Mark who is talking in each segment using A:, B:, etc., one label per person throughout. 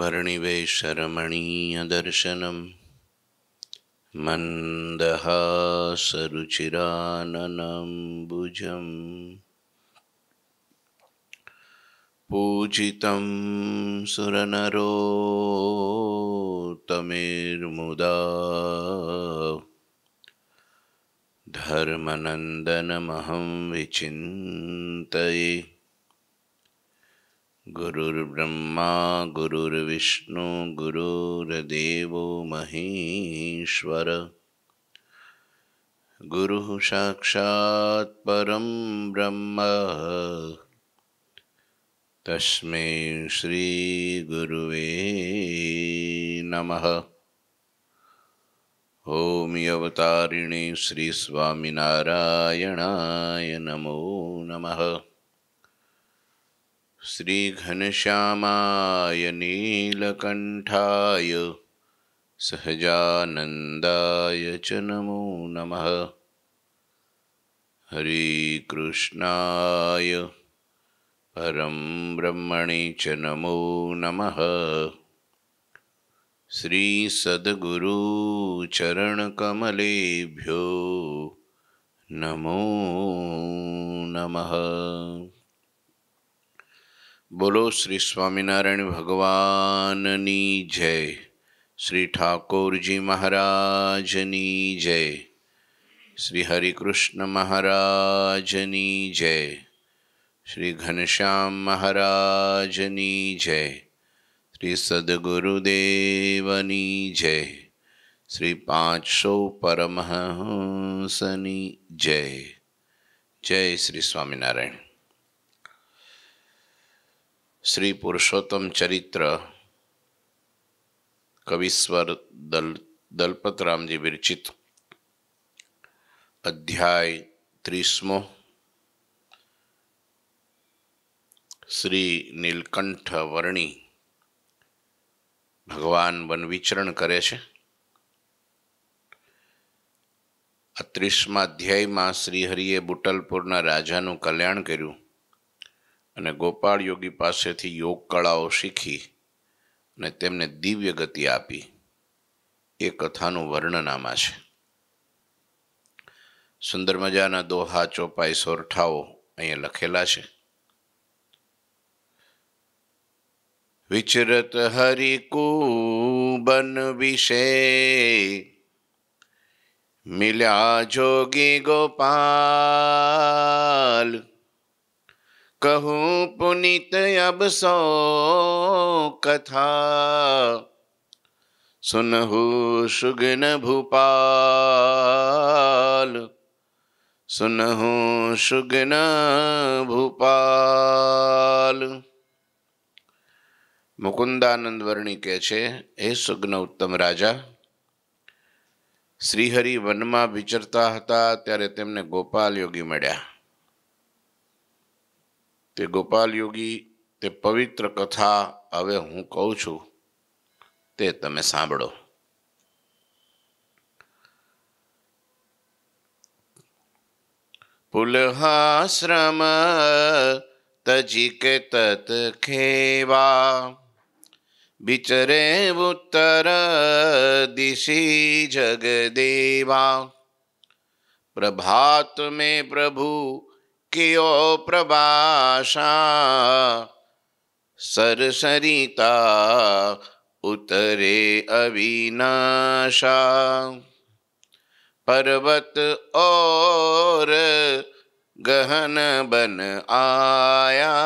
A: वर्णिवेशरमणीयदर्शनं मन्दहासरुचिराननम्बुजम् पूजितं सुरनरो सुरनरोतमेर्मुदा धर्मनन्दनमहं विचिन्तये गुरुर्ब्रह्मा गुरुर्विष्णु गुरुर्देवो महेश्वर गुरुः साक्षात् परं ब्रह्म तस्मै श्रीगुरुवे नमः ॐ अवतारिणे श्रीस्वामिनारायणाय नमो नमः श्रीघनश्यामाय नीलकण्ठाय सहजानन्दाय च नमो नमः हरिकृष्णाय परं ब्रह्मणि च नमो नमः श्रीसद्गुरुचरणकमलेभ्यो नमो नमः બોલો શ્રી સ્વામિનારાયણ ભગવાનની જય શ્રી ઠાકોરજી મહારાજની જય શ્રી હરિકૃષ્ણ મહારાજની જય શ્રી ઘનશ્યામ મહારાજની જય શ્રી સદગુરુદેવની જય શ્રી પાંચસો પરમહંસની જય જય શ્રી સ્વામિનારાયણ શ્રી પુરુષોત્તમ ચરિત્ર કવિશ્વર દલ દલપતરામજી વિરચિત અધ્યાય ત્રીસમો શ્રી નીલકંઠ વર્ણી ભગવાન વનવિચરણ કરે છે આ ત્રીસમા અધ્યાયમાં શ્રીહરિએ બુટલપુરના રાજાનું કલ્યાણ કર્યું અને ગોપાળ યોગી પાસેથી યોગ કળાઓ શીખી અને તેમને દિવ્ય ગતિ આપી એ કથાનું વર્ણનામાં છે સુંદર મજાના દોહા ચોપાઈ સોરઠાઓ અહીંયા લખેલા છે વિચરત હરિકુબન વિશે મિલ્યા જોગી ગોપાલ कहूँ पुनित अब सो कथा सुनहु सुगन भूपाल सुनहु सुगन ભૂપાલ મુકુંદાનંદ વર્ણી કહે છે હે સુગ્ન ઉત્તમ રાજા શ્રીહરિ વનમાં વિચરતા હતા ત્યારે તેમને ગોપાલ યોગી મળ્યા તે ગોપાલ યોગી તે પવિત્ર કથા હવે હું કહું છું તે તમે સાંભળો પુલહાશ્રમ તજિકે તત ખેવા बिचरे उत्तर दिशि जगदेवा प्रभात में प्रभु कियो प्रभाषा सरसरिता उतरे अविनाशा पर्वत और गहन बन आया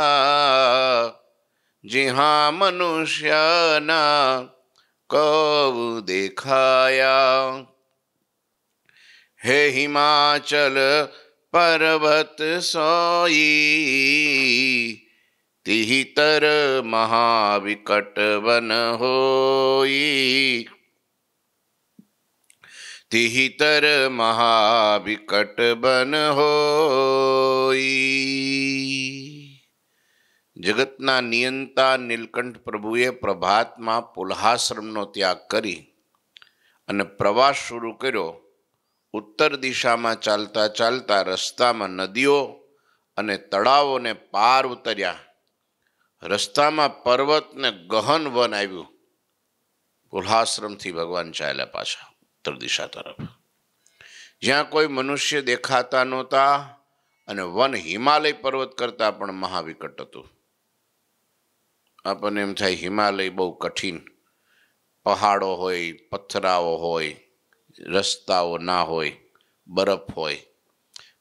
A: जिहा मनुष्य न कौ दिखाया हे हिमाचल પર્વત सोई તિહિતર तर महाविकट वन होई तिहि तर महाविकट बन होई જગતના નિયંતા નીલકંઠ પ્રભુએ પ્રભાતમાં પુલ્હાશ્રમનો ત્યાગ કરી અને પ્રવાસ શરૂ કર્યો ઉત્તર દિશામાં ચાલતા ચાલતા રસ્તામાં નદીઓ અને તળાવોને પાર ઉતર્યા રસ્તામાં પર્વતને ગહન વન આવ્યું ઉલ્હાશ્રમથી ભગવાન ચાલ્યા પાછા ઉત્તર દિશા તરફ જ્યાં કોઈ મનુષ્ય દેખાતા નહોતા અને વન હિમાલય પર્વત કરતાં પણ મહાવિકટ હતું આપણને એમ થાય હિમાલય બહુ કઠિન પહાડો હોય પથરાઓ હોય રસ્તાઓ ના હોય બરફ હોય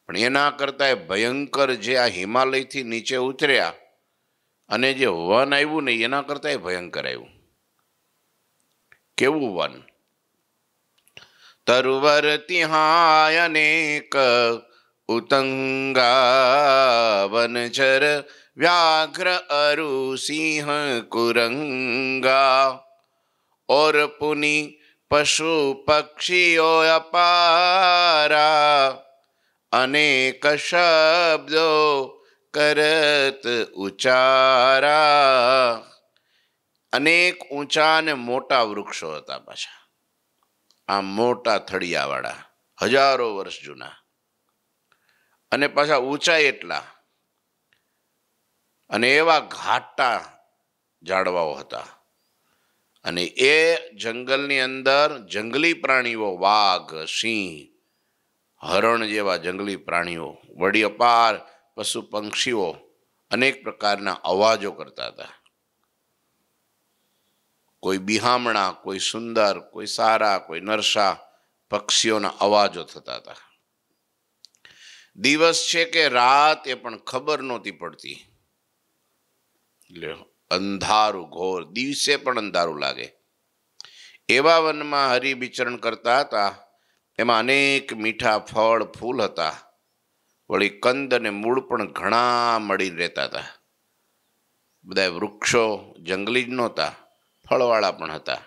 A: પણ એના કરતાં ભયંકર જે આ હિમાલયથી નીચે ઉતર્યા અને જે વન આવ્યું ને એના કરતાં ભયંકર આવ્યું કેવું વન તરુવર તિહાય અનેક ઉતંગા વનચર વ્યાઘ્ર अरु सिंह कुरंगा और पुनि પશુ પક્ષીઓ અપારા અનેક શબ્દો કરત ઉચારા અનેક ઊંચા અને મોટા વૃક્ષો હતા પાછા આ મોટા થળિયાવાળા હજારો વર્ષ જૂના અને પાછા ઊંચા એટલા અને એવા ઘાટા ઝાડવાઓ હતા અને એ જંગલની અંદર જંગલી પ્રાણીઓ વાઘ સિંહ હરણ જેવા જંગલી પ્રાણીઓ વળી અપાર પશુ પંક્ષીઓ અનેક પ્રકારના અવાજો કરતા હતા કોઈ બિહામણા કોઈ સુંદર કોઈ સારા કોઈ નરસા પક્ષીઓના અવાજો થતા હતા દિવસ છે કે રાત એ પણ ખબર નહોતી પડતી લ્યો અંધારું ઘોર દિવસે પણ અંધારું લાગે એવા વનમાં હરિવિચરણ કરતા હતા એમાં અનેક મીઠા ફળ ફૂલ હતા વળી કંદ અને મૂળ પણ ઘણા મળી રહેતા હતા બધા વૃક્ષો જંગલી જ નહોતા ફળવાળા પણ હતા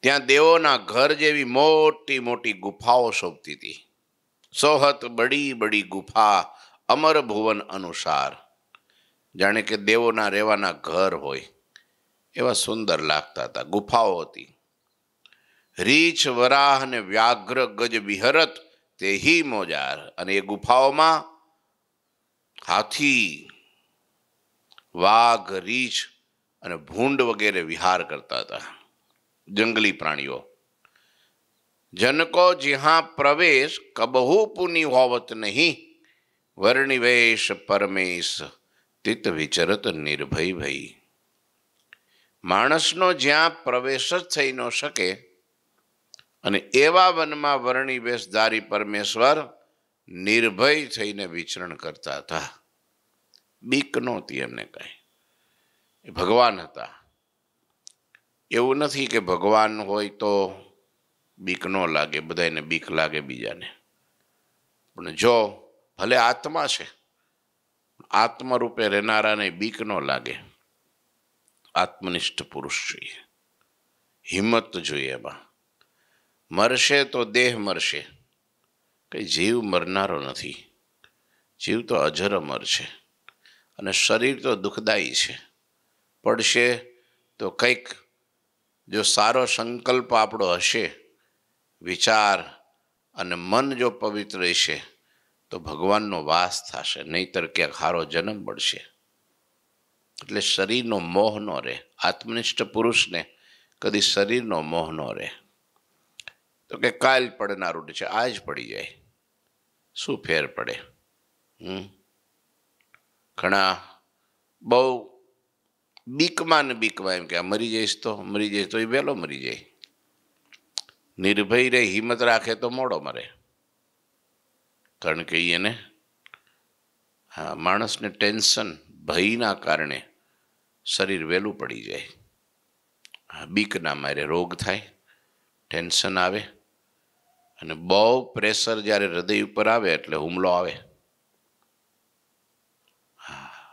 A: ત્યાં દેવોના ઘર જેવી મોટી મોટી ગુફાઓ શોભતી હતી સોહત બડી બડી ગુફા અમર ભુવન અનુસાર જાણે કે દેવોના રહેવાના ઘર હોય એવા સુંદર લાગતા હતા ગુફાઓ હતી રીછ વરાહ અને વ્યાઘ્ર ગજ વિહરત તે હી મોજાર અને એ ગુફાઓમાં હાથી વાઘ રીછ અને ભૂંડ વગેરે વિહાર કરતા હતા જંગલી પ્રાણીઓ જનકો જ્યાં પ્રવેશ કબહુ પુની હોવત નહીં વર્ણિવેશ પરમેશ તિત વિચરત નિર્ભય ભઈ માણસનો જ્યાં પ્રવેશ જ થઈ ન શકે અને એવા વનમાં વર્ણી વેશધારી પરમેશ્વર નિર્ભય થઈને વિચરણ કરતા હતા બીક નહોતી એમને કાંઈ એ ભગવાન હતા એવું નથી કે ભગવાન હોય તો બીક ન લાગે બધાને બીક લાગે બીજાને પણ જો ભલે આત્મા છે આત્મરૂપે રહેનારાને બીક ન લાગે આત્મનિષ્ઠ પુરુષ જોઈએ હિંમત જોઈએ એમાં મરશે તો દેહ મરશે કંઈ જીવ મરનારો નથી જીવ તો અજર અમર છે અને શરીર તો દુઃખદાયી છે પડશે તો કંઈક જો સારો સંકલ્પ આપણો હશે વિચાર અને મન જો પવિત્ર રહેશે તો ભગવાનનો વાસ થશે નહીતર ક્યાંક હારો જન્મ મળશે એટલે શરીરનો મોહ ન રહે આત્મનિષ્ઠ પુરુષને કદી શરીરનો મોહ ન રહે તો કે કાલ પડનારું છે આ જ પડી જાય શું ફેર પડે હમ ઘણા બહુ બીકમાં ને બીકમાં એમ કે મરી જઈશ તો મરી જઈશ તો એ વહેલો મરી જાય નિર્ભય રહે હિંમત રાખે તો મોડો મરે કારણ કે એને હા માણસને ટેન્શન ભયના કારણે શરીર વહેલું પડી જાય બીક ના મારે રોગ થાય ટેન્શન આવે અને બહુ પ્રેશર જ્યારે હૃદય ઉપર આવે એટલે હુમલો આવે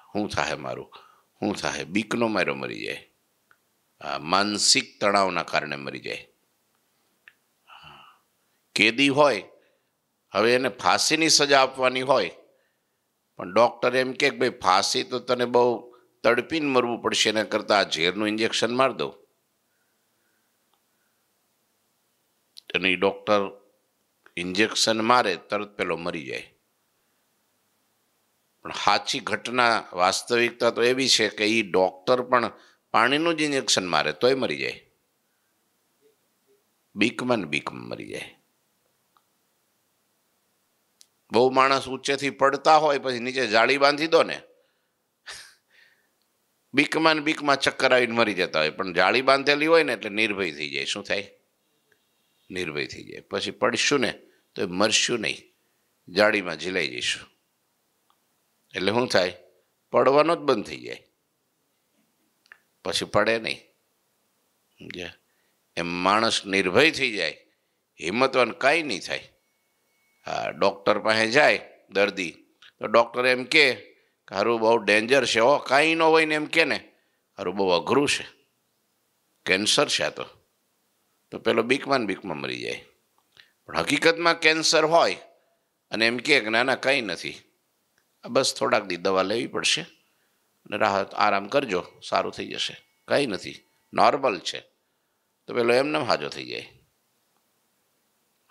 A: શું થાય મારું શું થાય બીકનો મારો મરી જાય માનસિક તણાવના કારણે મરી જાય કેદી હોય હવે એને ફાંસીની સજા આપવાની હોય પણ ડૉક્ટર એમ કે ભાઈ ફાંસી તો તને બહુ તડપીને મરવું પડશે એના કરતાં આ ઝેરનું ઇન્જેક્શન માર દઉં અને એ ડૉક્ટર ઇન્જેક્શન મારે તરત પેલો મરી જાય પણ સાચી ઘટના વાસ્તવિકતા તો એવી છે કે એ ડૉક્ટર પણ પાણીનું જ ઇન્જેક્શન મારે તોય મરી જાય બીકમાં ને બીકમાં મરી જાય બહુ માણસ ઊંચેથી પડતા હોય પછી નીચે જાળી બાંધી દો ને બીકમાં ને બીકમાં ચક્કર આવીને મરી જતા હોય પણ જાળી બાંધેલી હોય ને એટલે નિર્ભય થઈ જાય શું થાય નિર્ભય થઈ જાય પછી પડશું ને તો મરશું નહીં જાળીમાં ઝીલાઈ જઈશું એટલે શું થાય પડવાનો જ બંધ થઈ જાય પછી પડે નહીં સમજ્યા એમ માણસ નિર્ભય થઈ જાય હિંમતવાન કાંઈ નહીં થાય હા ડૉક્ટર પાસે જાય દર્દી તો ડૉક્ટર એમ કહે હારું બહુ ડેન્જર છે ઓ કાંઈ ન હોય ને એમ કે ને હારું બહુ અઘરું છે કેન્સર છે આ તો તો પેલો બીકમાં બીકમાં મરી જાય પણ હકીકતમાં કેન્સર હોય અને એમ કહે કે ના ના કંઈ નથી બસ થોડાક દી દવા લેવી પડશે અને રાહત આરામ કરજો સારું થઈ જશે કંઈ નથી નોર્મલ છે તો પેલો એમને હાજો થઈ જાય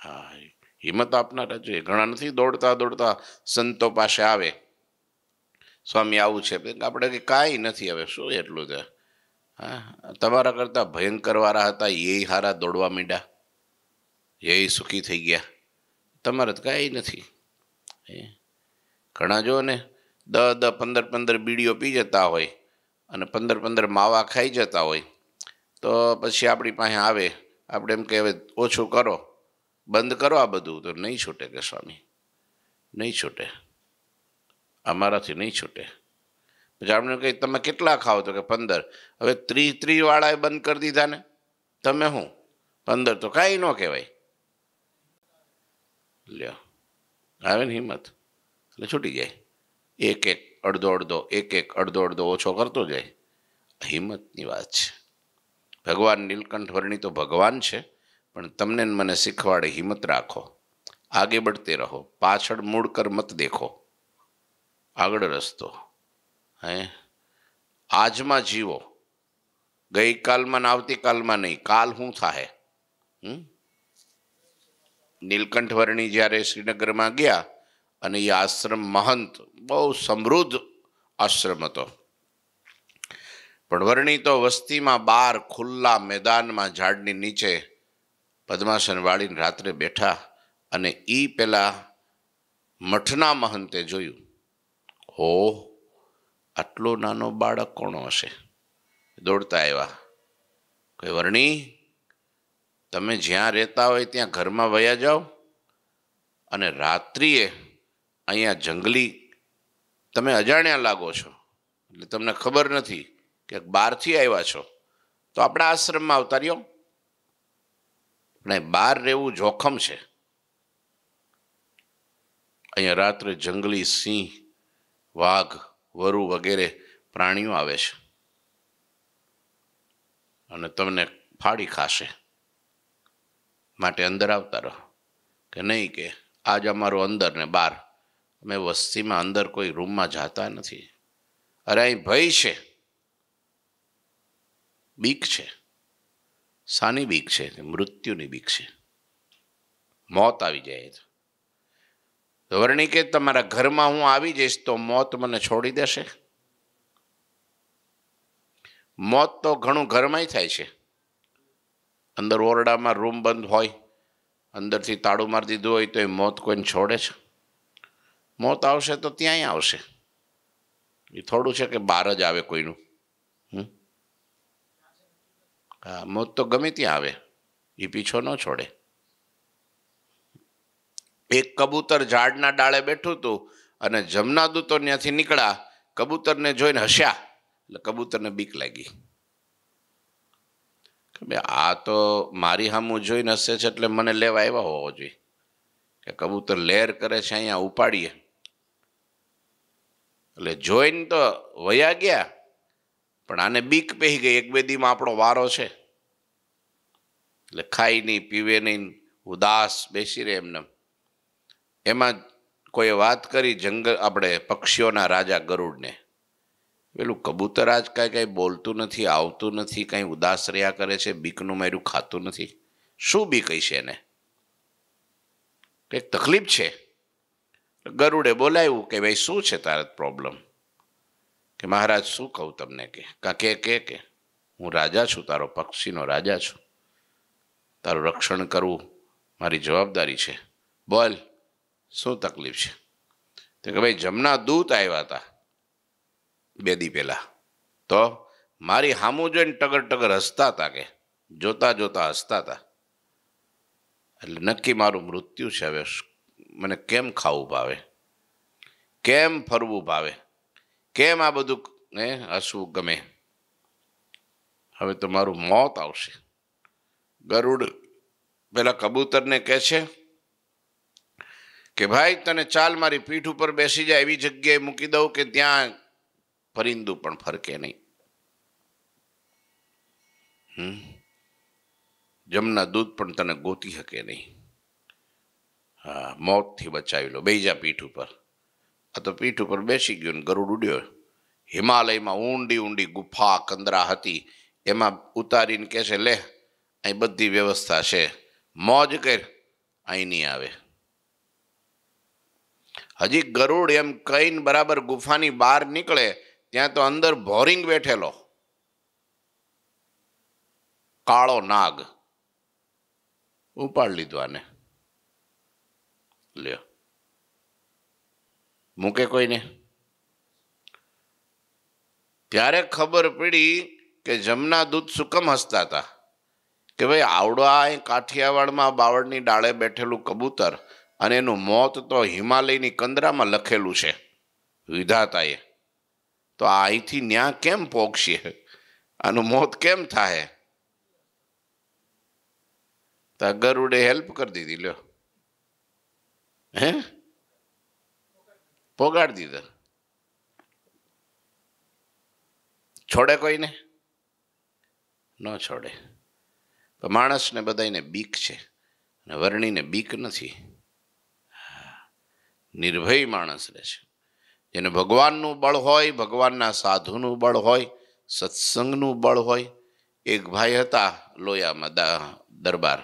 A: હા હિંમત આપનારા જોઈએ ઘણા નથી દોડતા દોડતા સંતો પાસે આવે સ્વામી આવું છે આપણે કે કાંઈ નથી હવે શું એટલું છે હા તમારા કરતાં ભયંકરવાળા હતા એ હારા દોડવા માંડ્યા એ સુખી થઈ ગયા તમારે તો કાંઈ નથી ઘણા જો ને દસ દસ પંદર પંદર બીડીઓ પી જતા હોય અને પંદર પંદર માવા ખાઈ જતા હોય તો પછી આપણી પાસે આવે આપણે એમ કે હવે ઓછું કરો બંધ કરો આ બધું તો નહીં છૂટે કે સ્વામી નહીં છૂટે અમારાથી નહીં છૂટે પછી આપણે કહે તમે કેટલા ખાઓ તો કે પંદર હવે ત્રી ત્રીવાળાએ બંધ કરી દીધા ને તમે શું પંદર તો કાંઈ ન કહેવાય લ્યો આવે ને હિંમત એટલે છૂટી જાય એક એક અડધો અડધો એક એક અડધો અડધો ઓછો કરતો જાય હિંમતની વાત છે ભગવાન નીલકંઠ વર્ણી તો ભગવાન છે પણ તમને મને શીખવાડે હિંમત રાખો આગે બઢતે રહો પાછળ મૂળ કર મત દેખો આગળ રસ્તો હે આજમાં જીવો ગઈકાલમાં ને આવતીકાલમાં નહીં કાલ શું થાય નીલકંઠ વર્ણી જ્યારે શ્રીનગરમાં ગયા અને એ આશ્રમ મહંત બહુ સમૃદ્ધ આશ્રમ હતો પણ વર્ણી તો વસ્તીમાં બાર ખુલ્લા મેદાનમાં ઝાડની નીચે પદ્માસન વાળીને રાત્રે બેઠા અને એ પહેલાં મઠના મહંતે જોયું હો આટલો નાનો બાળક કોણ હશે દોડતા આવ્યા કે વર્ણી તમે જ્યાં રહેતા હોય ત્યાં ઘરમાં વયા જાઓ અને રાત્રિએ અહીંયા જંગલી તમે અજાણ્યા લાગો છો એટલે તમને ખબર નથી કે બહારથી આવ્યા છો તો આપણા આશ્રમમાં આવતા રહ્યો અને બહાર રહેવું જોખમ છે અહીંયા રાત્રે જંગલી સિંહ વાઘ વરુ વગેરે પ્રાણીઓ આવે છે અને તમને ફાડી ખાશે માટે અંદર આવતા રહો કે નહીં કે આજ અમારું અંદર ને બહાર અમે વસ્તીમાં અંદર કોઈ રૂમમાં જાતા નથી અરે અહીં ભય છે બીક છે શાની બીક છે મૃત્યુની બીક છે મોત આવી જાય તો વર્ણિ કે તમારા ઘરમાં હું આવી જઈશ તો મોત મને છોડી દેશે મોત તો ઘણું ઘરમાંય થાય છે અંદર ઓરડામાં રૂમ બંધ હોય અંદરથી તાળું મારી દીધું હોય તો એ મોત કોઈને છોડે છે મોત આવશે તો ત્યાંય આવશે એ થોડું છે કે બહાર જ આવે કોઈનું હા મોત તો ગમે ત્યાં આવે એ પીછો ન છોડે એક કબૂતર ઝાડના ડાળે બેઠું હતું અને જમના દૂતો ત્યાંથી નીકળ્યા કબૂતરને જોઈને હસ્યા એટલે કબૂતરને બીક લાગી બે આ તો મારી હામું જોઈને હસે છે એટલે મને લેવા આવ્યા હોવો જોઈએ કે કબૂતર લેર કરે છે અહીંયા ઉપાડીએ એટલે જોઈને તો વયા ગયા પણ આને બીક પહેરી ગઈ એક બે દીમાં આપણો વારો છે એટલે ખાઈ નહીં પીવે નહીં ઉદાસ બેસી રહે એમને એમાં કોઈએ વાત કરી જંગલ આપણે પક્ષીઓના રાજા ગરુડને પેલું કબૂતર આજ કાંઈ કાંઈ બોલતું નથી આવતું નથી કાંઈ ઉદાસ રહ્યા કરે છે બીકનું માર્યું ખાતું નથી શું બીક હશે એને કંઈક તકલીફ છે ગરુડે બોલાવ્યું કે ભાઈ શું છે તારે પ્રોબ્લેમ કે મહારાજ શું કહું તમને કે કા કે કે કે હું રાજા છું તારો પક્ષીનો રાજા છું તારું રક્ષણ કરવું મારી જવાબદારી છે બોલ શું તકલીફ છે તો કે ભાઈ જમના દૂત આવ્યા હતા બે દી પહેલાં તો મારી હામું જોઈને ટગર ટગર હસતા હતા કે જોતા જોતા હસતા હતા એટલે નક્કી મારું મૃત્યુ છે હવે મને કેમ ખાવું ભાવે કેમ ફરવું ભાવે કેમ આ બધું ને હસવું ગમે હવે તમારું મોત આવશે ગરુડ પેલા કબૂતરને કહે છે કે ભાઈ તને ચાલ મારી પીઠ ઉપર બેસી જાય એવી જગ્યાએ મૂકી દઉં કે ત્યાં પરિંદુ પણ ફરકે નહીં હમ જમના દૂધ પણ તને ગોતી શકે નહીં હા મોતથી બચાવી લો બેજા પીઠ ઉપર આ તો પીઠ ઉપર બેસી ગયો ને ગરુડ ઉડ્યો હિમાલયમાં ઊંડી ઊંડી ગુફા કંદરા હતી એમાં ઉતારીને કહે લે અહીં બધી વ્યવસ્થા છે મોજ કર અહીં નહીં આવે હજી ગરુડ એમ કહીને બરાબર ગુફાની બહાર નીકળે ત્યાં તો અંદર બોરિંગ બેઠેલો કાળો નાગ ઉપાડ લીધો આને લ્યો મૂકે કોઈને ત્યારે ખબર પડી કે જમના દૂધ સુકમ હસતા હતા કે ભાઈ આવડા એ કાઠિયાવાડમાં બાવળની ડાળે બેઠેલું કબૂતર અને એનું મોત તો હિમાલયની કંદરામાં લખેલું છે વિધાતાએ તો અહીંથી ન્યા કેમ પોગશે આનું મોત કેમ થાય તો ગરુડે હેલ્પ કરી દીધી લ્યો હે પોગાડી દીધા છોડે કોઈને ન છોડે પણ માણસને બધાને બીક છે અને વર્ણીને બીક નથી નિર્ભય માણસ રહે છે જેને ભગવાનનું બળ હોય ભગવાનના સાધુનું બળ હોય સત્સંગનું બળ હોય એક ભાઈ હતા લોયામાં દા દરબાર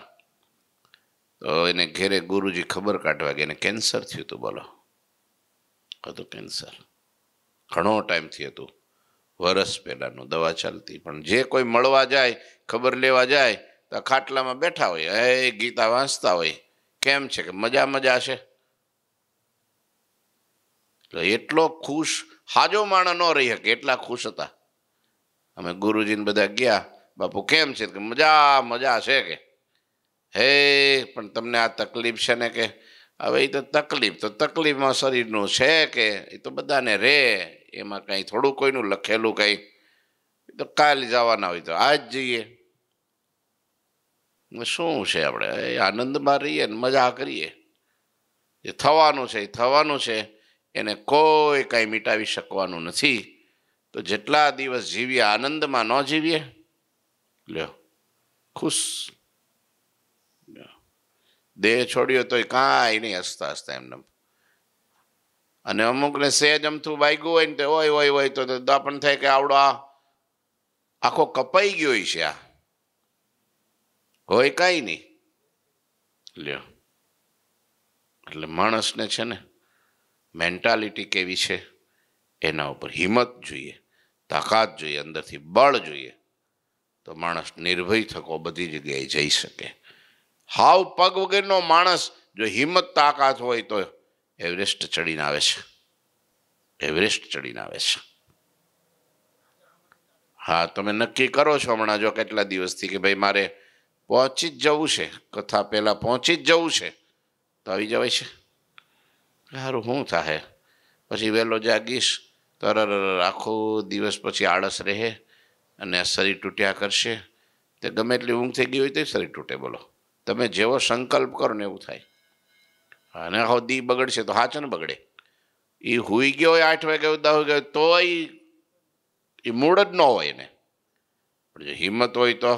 A: તો એને ઘેરે ગુરુજી ખબર કાઢવા કે એને કેન્સર થયું હતું બોલો હતું કેન્સર ઘણો ટાઈમથી હતું વરસ પહેલાંનું દવા ચાલતી પણ જે કોઈ મળવા જાય ખબર લેવા જાય તો ખાટલામાં બેઠા હોય હે ગીતા વાંચતા હોય કેમ છે કે મજા મજા છે એટલો ખુશ હાજો માણસ ન રહી શકે એટલા ખુશ હતા અમે ગુરુજીને બધા ગયા બાપુ કેમ છે કે મજા મજા છે કે હે પણ તમને આ તકલીફ છે ને કે હવે એ તો તકલીફ તો તકલીફમાં શરીરનું છે કે એ તો બધાને રહે એમાં કાંઈ થોડું કોઈનું લખેલું કાંઈ તો કાલ જવાના હોય તો આજ જઈએ શું છે આપણે એ આનંદમાં રહીએ ને મજા કરીએ જે થવાનું છે એ થવાનું છે એને કોઈ કાંઈ મીટાવી શકવાનું નથી તો જેટલા દિવસ જીવીએ આનંદમાં ન જીવીએ લ્યો ખુશ દેહ છોડ્યો તોય કાંઈ નહીં હસતા હસતા એમને અને અમુકને સહેજ અમથું વાગ્યું હોય ને તે હોય હોય હોય તો દાપણ થાય કે આવડો આ આખો કપાઈ ગયો છે આ હોય કાંઈ નહીં લ્યો એટલે માણસને છે ને મેન્ટાલિટી કેવી છે એના ઉપર હિંમત જોઈએ તાકાત જોઈએ અંદરથી બળ જોઈએ તો માણસ નિર્ભય થકો બધી જગ્યાએ જઈ શકે હાવ પગ વગરનો માણસ જો હિંમત તાકાત હોય તો એવરેસ્ટ ચડીને આવે છે એવરેસ્ટ ચડીને આવે છે હા તમે નક્કી કરો છો હમણાં જો કેટલા દિવસથી કે ભાઈ મારે પહોંચી જ જવું છે કથા પહેલાં પહોંચી જ જવું છે તો આવી જવાય છે સારું શું થાય પછી વહેલો જાગીશ તરર આખો દિવસ પછી આળસ રહે અને શરીર તૂટ્યા કરશે તે ગમે એટલી ઊંઘ થઈ ગઈ હોય તો શરીર તૂટે બોલો તમે જેવો સંકલ્પ કરો ને એવું થાય અને હો દી બગડશે તો ને બગડે એ હુઈ ગયો હોય આઠ વાગે હોય ગયો તો એ મૂળ જ ન હોય એને પણ જો હિંમત હોય તો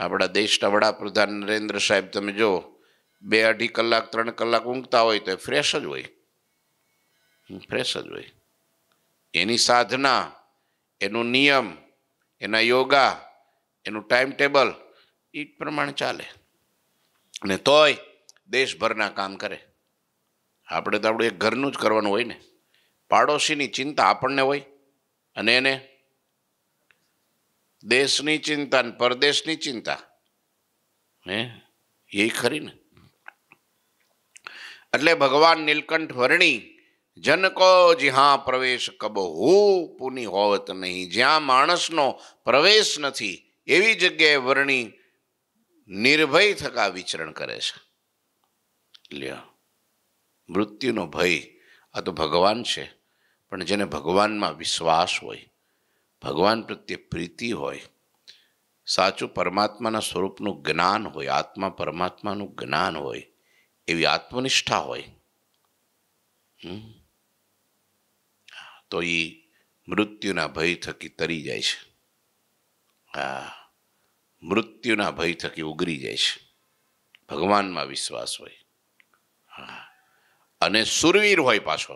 A: આપણા દેશના વડાપ્રધાન નરેન્દ્ર સાહેબ તમે જો બે અઢી કલાક ત્રણ કલાક ઊંઘતા હોય તો એ ફ્રેશ જ હોય ફ્રેશ જ હોય એની સાધના એનું નિયમ એના યોગા એનું ટાઈમ ટેબલ એ પ્રમાણે ચાલે અને તોય દેશભરના કામ કરે આપણે તો આપણું એક ઘરનું જ કરવાનું હોય ને પાડોશીની ચિંતા આપણને હોય અને એને દેશની ચિંતા ને પરદેશની ચિંતા હે એ ખરી ને એટલે ભગવાન નીલકંઠ વર્ણી જનકો જ્યાં પ્રવેશ કબો હું પુની હોવત નહીં જ્યાં માણસનો પ્રવેશ નથી એવી જગ્યાએ વર્ણી નિર્ભય થકા વિચરણ કરે છે લ્યો મૃત્યુનો ભય આ તો ભગવાન છે પણ જેને ભગવાનમાં વિશ્વાસ હોય ભગવાન પ્રત્યે પ્રીતિ હોય સાચું પરમાત્માના સ્વરૂપનું જ્ઞાન હોય આત્મા પરમાત્માનું જ્ઞાન હોય એવી આત્મનિષ્ઠા હોય તો એ મૃત્યુના ભય થકી તરી જાય છે હા મૃત્યુના ભય થકી ઉગરી જાય છે ભગવાનમાં વિશ્વાસ હોય હા અને સુરવીર હોય પાછો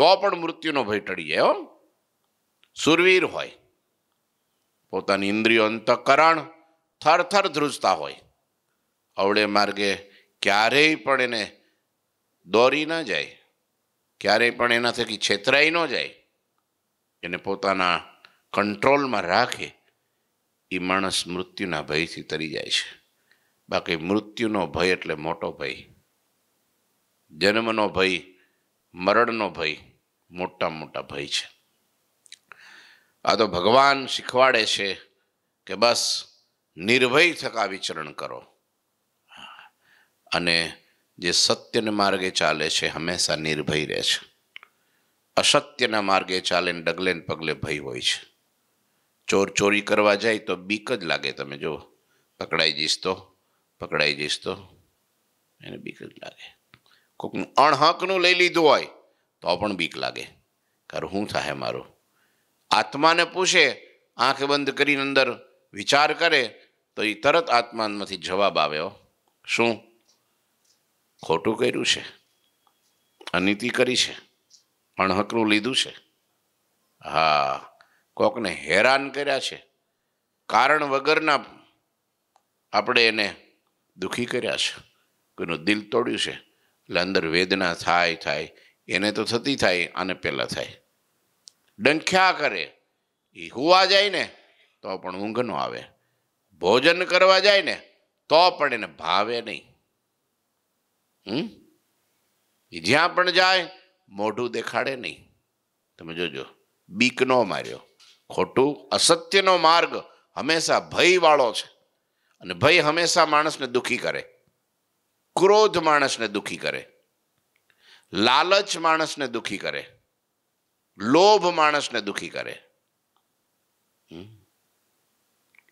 A: તો પણ મૃત્યુનો ભય ટળી જાય હો સુરવીર હોય પોતાની ઇન્દ્રિયો અંતકરણ થરથર ધ્રુજતા હોય અવળે માર્ગે ક્યારેય પણ એને દોરી ન જાય ક્યારેય પણ એના થકી છેતરાઈ ન જાય એને પોતાના કંટ્રોલમાં રાખે એ માણસ મૃત્યુના ભયથી તરી જાય છે બાકી મૃત્યુનો ભય એટલે મોટો ભય જન્મનો ભય મરણનો ભય મોટા મોટા ભય છે આ તો ભગવાન શીખવાડે છે કે બસ નિર્ભય થકા વિચરણ કરો અને જે સત્યને માર્ગે ચાલે છે હંમેશા નિર્ભય રહે છે અસત્યના માર્ગે ચાલે ડગલે પગલે ભય હોય છે ચોર ચોરી કરવા જાય તો બીક જ લાગે તમે જો પકડાઈ જઈશ તો પકડાઈ જઈશ તો એને બીક જ લાગે કોઈકનું અણહકનું લઈ લીધું હોય તો પણ બીક લાગે કારણ શું થાય મારું આત્માને પૂછે આંખ બંધ કરીને અંદર વિચાર કરે તો એ તરત આત્મામાંથી જવાબ આવ્યો શું ખોટું કર્યું છે અનિતિ કરી છે અણહકનું લીધું છે હા કોકને હેરાન કર્યા છે કારણ વગરના આપણે એને દુઃખી કર્યા છે કોઈનું દિલ તોડ્યું છે એટલે અંદર વેદના થાય થાય એને તો થતી થાય આને પહેલાં થાય ડંખ્યા કરે એ હુવા જાય ને તો પણ ઊંઘ ન આવે ભોજન કરવા જાય ને તો પણ એને ભાવે નહીં હમ જ્યાં પણ જાય મોઢું દેખાડે નહીં તમે જોજો બીક ન માર્યો ખોટું અસત્યનો માર્ગ હંમેશા ભયવાળો છે અને ભય હંમેશા માણસને દુઃખી કરે ક્રોધ માણસને દુઃખી કરે લાલચ માણસને દુઃખી કરે લોભ માણસને દુઃખી કરે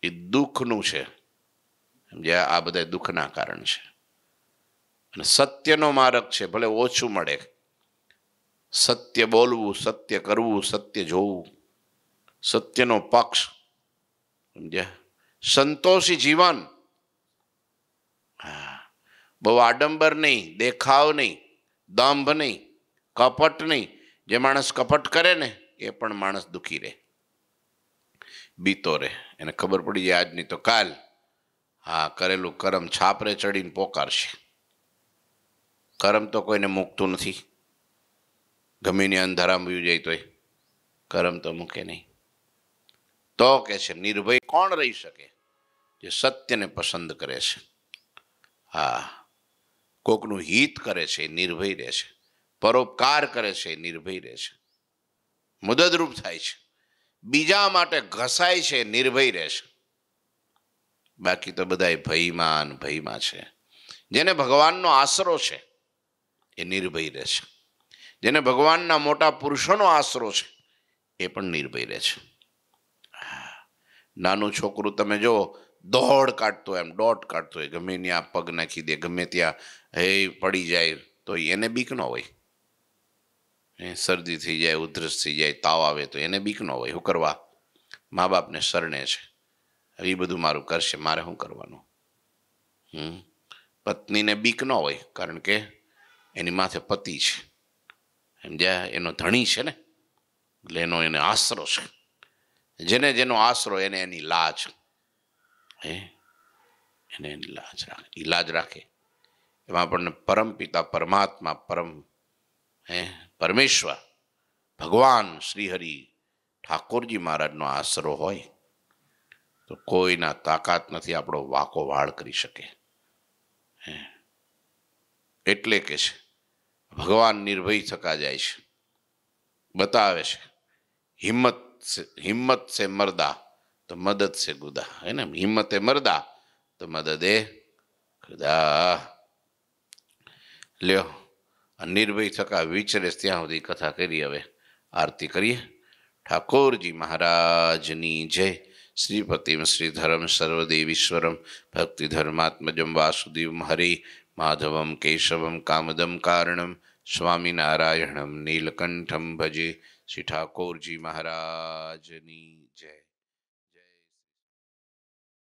A: એ દુઃખનું છે જે આ બધા દુઃખના કારણ છે અને સત્યનો માર્ગ છે ભલે ઓછું મળે સત્ય બોલવું સત્ય કરવું સત્ય જોવું સત્યનો પક્ષ સમજ્યા સંતોષી જીવન બહુ આડંબર નહીં દેખાવ નહીં દંભ નહીં કપટ નહીં જે માણસ કપટ કરે ને એ પણ માણસ દુખી રહે બીતો રહે એને ખબર પડી જાય આજની તો કાલ હા કરેલું કરમ છાપરે ચડીને પોકારશે કરમ તો કોઈને મૂકતું નથી ગમીને અંધારામાં જાય તોય કરમ તો મૂકે નહીં તો કે છે નિર્ભય કોણ રહી શકે જે સત્યને પસંદ કરે છે હા કોકનું હિત કરે છે નિર્ભય રહે છે પરોપકાર કરે છે નિર્ભય રહે છે મદદરૂપ થાય છે બીજા માટે ઘસાય છે નિર્ભય રહે છે બાકી તો બધા ભયમાં ભયમાં છે જેને ભગવાનનો આશરો છે એ નિર્ભય રહે છે જેને ભગવાનના મોટા પુરુષોનો આશરો છે એ પણ નિર્ભય રહે છે નાનું છોકરું તમે જો દોડ કાઢતો એમ દોટ કાઢતો હોય ગમે ત્યાં પગ નાખી દે ગમે ત્યાં હે પડી જાય તો એને બીક ન હોય એ શરદી થઈ જાય ઉધરસ થઈ જાય તાવ આવે તો એને બીક ન હોય શું કરવા મા બાપને શરણે છે એ બધું મારું કરશે મારે શું કરવાનું હમ પત્નીને બીક ન હોય કારણ કે એની માથે પતિ છે સમજ્યા એનો ધણી છે ને એટલે એનો એને આશરો છે જેને જેનો આશરો એને એની લાજ હે એને એની લાજ રાખે એ લાજ રાખે એમાં આપણને પરમ પિતા પરમાત્મા પરમ હે પરમેશ્વર ભગવાન શ્રીહરિ ઠાકોરજી મહારાજનો આશરો હોય તો કોઈના તાકાત નથી આપણો વાકો વાળ કરી શકે હે એટલે કે છે ભગવાન નિર્ભય થકા જાય છે બતાવે છે હિંમત હિંમત સે મરદા તો મદદ સે ગુદા गुदा है ना हिम्मत मर्दा तो मदद खुदा લ્યો નિર્ભય થકા વિચરે ત્યાં સુધી કથા કરી હવે આરતી કરીએ ઠાકોરજી મહારાજની જય શ્રીપતિમ શ્રીધરમ સર્વદેવીશ્વરમ ભક્તિ ધર્માત્મજમ વાસુદેવમ હરે માધવમ કેશવમ કામદમ કારણમ સ્વામિનારાયણમ નીલકંઠમ ભજે શ્રી ઠાકોરજી મહારાજની